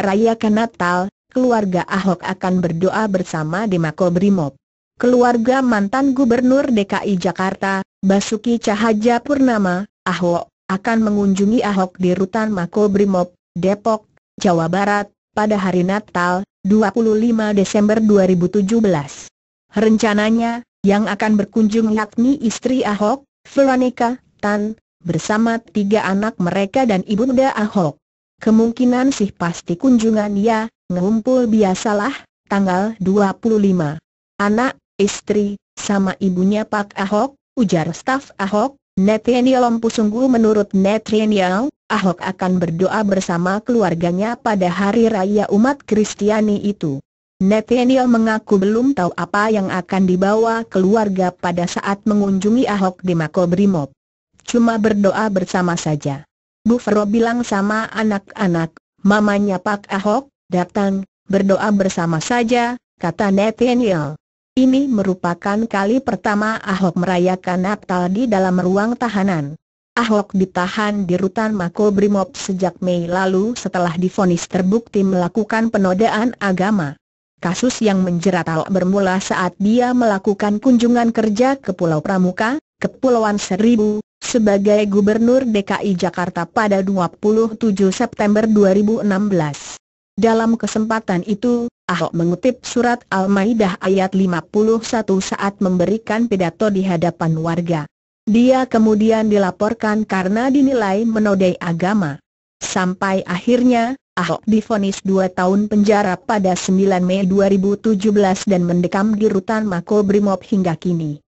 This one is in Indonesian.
merayakan Natal, keluarga Ahok akan berdoa bersama di Makobrimob. Keluarga mantan Gubernur DKI Jakarta, Basuki Cahaja Purnama, Ahok, akan mengunjungi Ahok di Rutan Makobrimob, Depok, Jawa Barat, pada hari Natal, 25 Desember 2017. Rencananya, yang akan berkunjung yakni istri Ahok, Veronica, Tan, bersama tiga anak mereka dan ibunda Ahok. Kemungkinan sih pasti kunjungan ya, ngumpul biasalah, tanggal 25. Anak, istri, sama ibunya Pak Ahok, ujar staf Ahok, Nathaniel Lompu sungguh menurut Nathaniel, Ahok akan berdoa bersama keluarganya pada hari raya umat Kristiani itu. Nathaniel mengaku belum tahu apa yang akan dibawa keluarga pada saat mengunjungi Ahok di Makobrimob. Cuma berdoa bersama saja. Fero bilang sama anak-anak, mamanya Pak Ahok, datang, berdoa bersama saja, kata Nathaniel. Ini merupakan kali pertama Ahok merayakan Natal di dalam ruang tahanan. Ahok ditahan di rutan Mako Brimob sejak Mei lalu setelah difonis terbukti melakukan penodaan agama. Kasus yang menjerat Ahok bermula saat dia melakukan kunjungan kerja ke Pulau Pramuka, Kepulauan Seribu, sebagai Gubernur DKI Jakarta pada 27 September 2016. Dalam kesempatan itu, Ahok mengutip surat Al-Maidah ayat 51 saat memberikan pidato di hadapan warga. Dia kemudian dilaporkan karena dinilai menodai agama. Sampai akhirnya, Ahok difonis dua tahun penjara pada 9 Mei 2017 dan mendekam di rutan Makobrimob hingga kini.